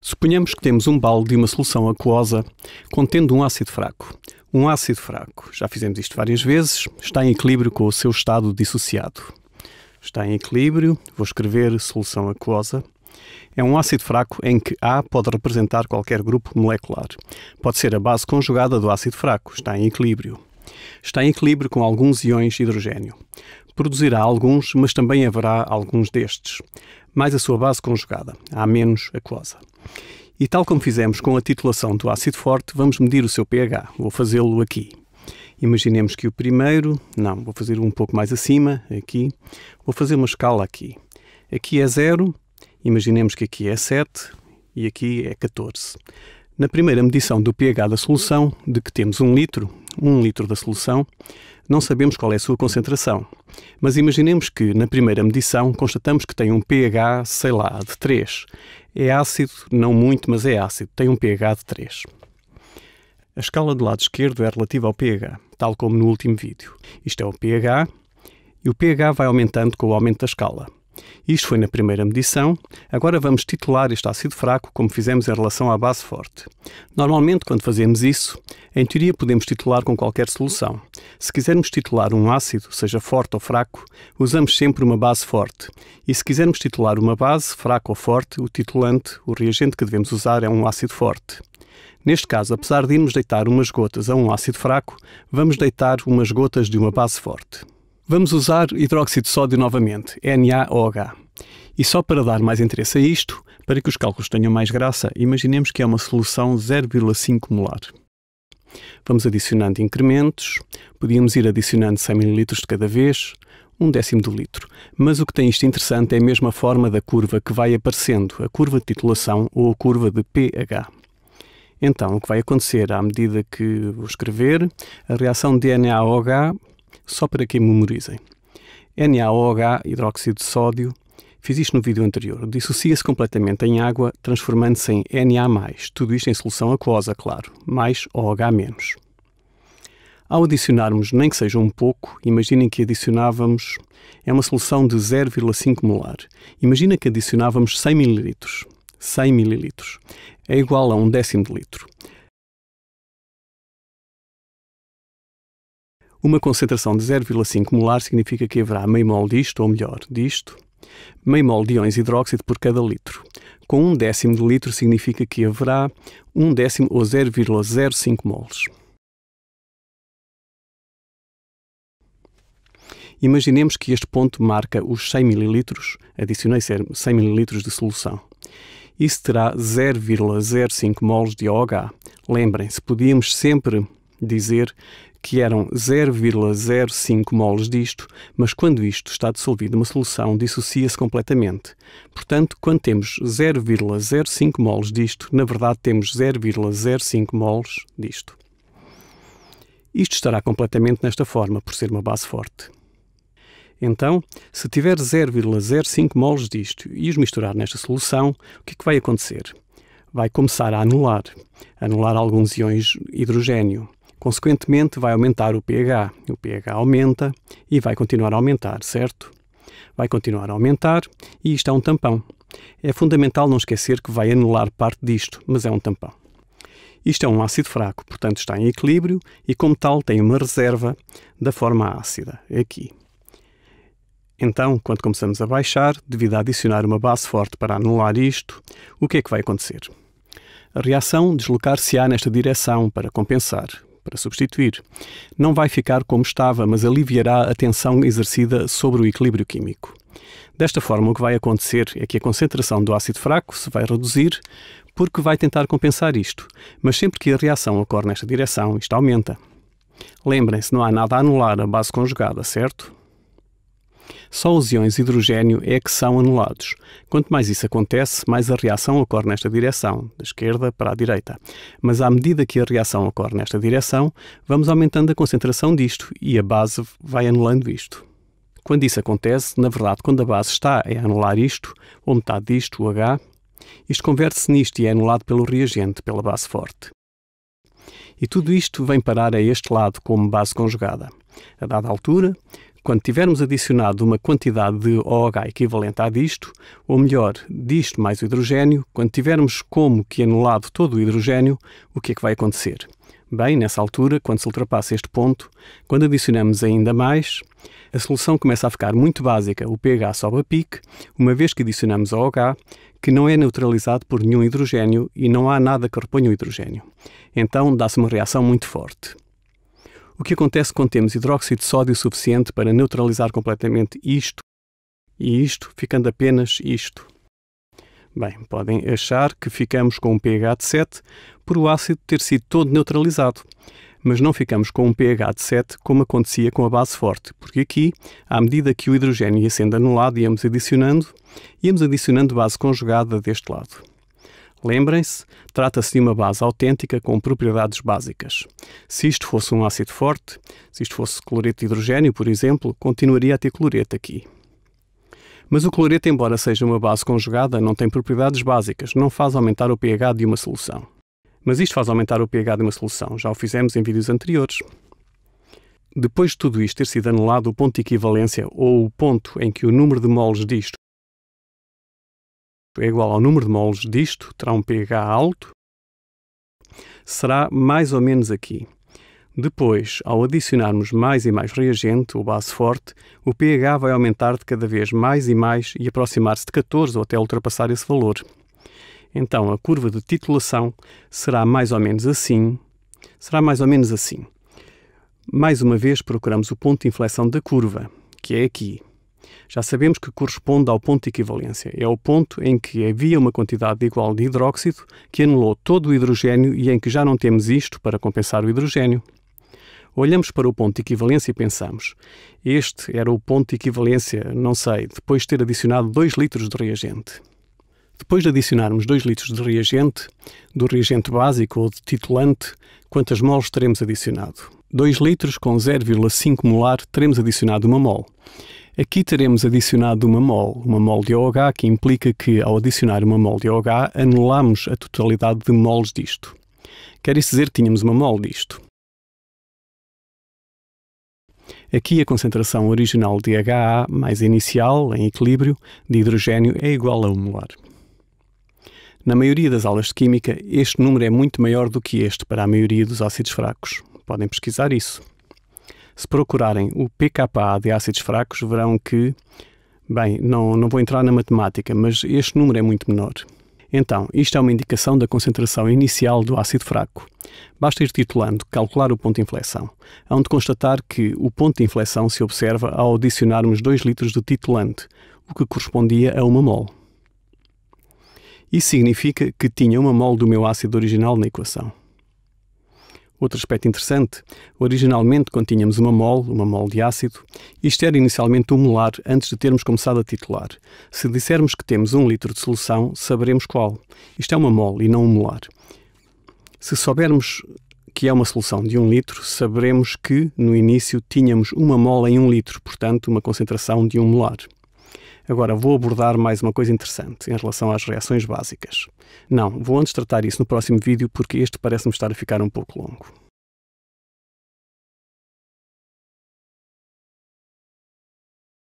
Suponhamos que temos um balde de uma solução aquosa contendo um ácido fraco. Um ácido fraco, já fizemos isto várias vezes, está em equilíbrio com o seu estado dissociado. Está em equilíbrio, vou escrever solução aquosa. É um ácido fraco em que A pode representar qualquer grupo molecular. Pode ser a base conjugada do ácido fraco, está em equilíbrio. Está em equilíbrio com alguns íons de hidrogênio. Produzirá alguns, mas também haverá alguns destes, mais a sua base conjugada, A- aquosa. E tal como fizemos com a titulação do ácido forte, vamos medir o seu pH. Vou fazê-lo aqui. Imaginemos que o primeiro, não, vou fazer um pouco mais acima, aqui. Vou fazer uma escala aqui. Aqui é 0, imaginemos que aqui é 7 e aqui é 14. Na primeira medição do pH da solução, de que temos um litro, 1 litro da solução, não sabemos qual é a sua concentração. Mas imaginemos que, na primeira medição, constatamos que tem um pH, sei lá, de 3. É ácido, não muito, mas é ácido, tem um pH de 3. A escala do lado esquerdo é relativa ao pH, tal como no último vídeo. Isto é o pH, e o pH vai aumentando com o aumento da escala. Isto foi na primeira medição, agora vamos titular este ácido fraco como fizemos em relação à base forte. Normalmente, quando fazemos isso, em teoria podemos titular com qualquer solução. Se quisermos titular um ácido, seja forte ou fraco, usamos sempre uma base forte. E se quisermos titular uma base, fraca ou forte, o titulante, o reagente que devemos usar é um ácido forte. Neste caso, apesar de irmos deitar umas gotas a um ácido fraco, vamos deitar umas gotas de uma base forte. Vamos usar hidróxido de sódio novamente, NaOH. E só para dar mais interesse a isto, para que os cálculos tenham mais graça, imaginemos que é uma solução 0,5 molar. Vamos adicionando incrementos, podíamos ir adicionando 100 ml de cada vez, um décimo do litro. Mas o que tem isto interessante é mesmo a forma da curva que vai aparecendo, a curva de titulação ou a curva de pH. Então, o que vai acontecer à medida que vou escrever, a reação de NaOH só para que memorizem. NaOH, hidróxido de sódio, fiz isto no vídeo anterior, dissocia-se completamente em água, transformando-se em Na+, tudo isto em solução aquosa, claro, mais OH-. Ao adicionarmos, nem que seja um pouco, imaginem que adicionávamos, é uma solução de 0,5 molar. Imagina que adicionávamos 100 ml. 100 ml é igual a um décimo de litro. Uma concentração de 0,5 molar significa que haverá meio mol disto, ou melhor, disto, meio mol de íons hidróxido por cada litro. Com um décimo de litro significa que haverá um décimo ou 0,05 moles. Imaginemos que este ponto marca os 100 ml, adicionei 100 ml de solução. Isso terá 0,05 moles de OH. Lembrem-se, podíamos sempre dizer que eram 0,05 moles disto, mas quando isto está dissolvido numa solução, dissocia-se completamente. Portanto, quando temos 0,05 moles disto, na verdade temos 0,05 moles disto. Isto estará completamente nesta forma, por ser uma base forte. Então, se tiver 0,05 moles disto e os misturar nesta solução, o que, é que vai acontecer? Vai começar a anular, anular alguns íons hidrogênio. Consequentemente, vai aumentar o pH. O pH aumenta e vai continuar a aumentar, certo? Vai continuar a aumentar e isto é um tampão. É fundamental não esquecer que vai anular parte disto, mas é um tampão. Isto é um ácido fraco, portanto está em equilíbrio e, como tal, tem uma reserva da forma ácida, é aqui. Então, quando começamos a baixar, devido a adicionar uma base forte para anular isto, o que é que vai acontecer? A reação deslocar-se-á nesta direção para compensar para substituir. Não vai ficar como estava, mas aliviará a tensão exercida sobre o equilíbrio químico. Desta forma, o que vai acontecer é que a concentração do ácido fraco se vai reduzir, porque vai tentar compensar isto, mas sempre que a reação ocorre nesta direção, isto aumenta. Lembrem-se, não há nada a anular a base conjugada, certo? só os íons hidrogênio é que são anulados. Quanto mais isso acontece, mais a reação ocorre nesta direção, da esquerda para a direita. Mas à medida que a reação ocorre nesta direção, vamos aumentando a concentração disto e a base vai anulando isto. Quando isso acontece, na verdade, quando a base está a anular isto, ou metade disto, o H, isto converte-se nisto e é anulado pelo reagente, pela base forte. E tudo isto vem parar a este lado como base conjugada. A dada altura, quando tivermos adicionado uma quantidade de OH equivalente a disto, ou melhor, disto mais o hidrogênio, quando tivermos como que anulado todo o hidrogênio, o que é que vai acontecer? Bem, nessa altura, quando se ultrapassa este ponto, quando adicionamos ainda mais, a solução começa a ficar muito básica. O pH sobe a pique, uma vez que adicionamos OH, que não é neutralizado por nenhum hidrogênio e não há nada que reponha o hidrogênio. Então dá-se uma reação muito forte. O que acontece quando temos hidróxido de sódio suficiente para neutralizar completamente isto e isto, ficando apenas isto? Bem, podem achar que ficamos com um pH de 7 por o ácido ter sido todo neutralizado, mas não ficamos com um pH de 7 como acontecia com a base forte, porque aqui, à medida que o hidrogênio ia sendo anulado, íamos adicionando, íamos adicionando base conjugada deste lado. Lembrem-se, trata-se de uma base autêntica com propriedades básicas. Se isto fosse um ácido forte, se isto fosse cloreto de hidrogênio, por exemplo, continuaria a ter cloreto aqui. Mas o cloreto, embora seja uma base conjugada, não tem propriedades básicas, não faz aumentar o pH de uma solução. Mas isto faz aumentar o pH de uma solução, já o fizemos em vídeos anteriores. Depois de tudo isto ter sido anulado o ponto de equivalência ou o ponto em que o número de moles disto é igual ao número de moles disto, terá um pH alto, será mais ou menos aqui. Depois, ao adicionarmos mais e mais reagente, o base forte, o pH vai aumentar de cada vez mais e mais e aproximar-se de 14 ou até ultrapassar esse valor. Então, a curva de titulação será mais ou menos assim. Será mais ou menos assim. Mais uma vez, procuramos o ponto de inflexão da curva, que é aqui já sabemos que corresponde ao ponto de equivalência. É o ponto em que havia uma quantidade igual de hidróxido que anulou todo o hidrogênio e em que já não temos isto para compensar o hidrogênio. Olhamos para o ponto de equivalência e pensamos: este era o ponto de equivalência, não sei, depois de ter adicionado 2 litros de reagente. Depois de adicionarmos 2 litros de reagente, do reagente básico ou de titulante, quantas moles teremos adicionado? 2 litros com 0,5 molar teremos adicionado uma mol. Aqui teremos adicionado uma mol, uma mol de OH, que implica que, ao adicionar uma mol de OH, anulamos a totalidade de moles disto. Quer isso dizer que tínhamos uma mol disto. Aqui a concentração original de HA mais inicial, em equilíbrio, de hidrogênio é igual a 1 molar. Na maioria das aulas de química, este número é muito maior do que este para a maioria dos ácidos fracos. Podem pesquisar isso. Se procurarem o pKa de ácidos fracos, verão que, bem, não, não vou entrar na matemática, mas este número é muito menor. Então, isto é uma indicação da concentração inicial do ácido fraco. Basta ir titulando Calcular o ponto de inflexão, onde constatar que o ponto de inflexão se observa ao adicionarmos 2 litros de titulante, o que correspondia a uma mol. Isso significa que tinha uma mol do meu ácido original na equação. Outro aspecto interessante, originalmente quando tínhamos uma mol, uma mol de ácido, isto era inicialmente um molar antes de termos começado a titular. Se dissermos que temos um litro de solução, saberemos qual. Isto é uma mol e não um molar. Se soubermos que é uma solução de um litro, saberemos que, no início, tínhamos uma mol em um litro, portanto, uma concentração de um molar. Agora, vou abordar mais uma coisa interessante em relação às reações básicas. Não, vou antes tratar isso no próximo vídeo porque este parece-me estar a ficar um pouco longo.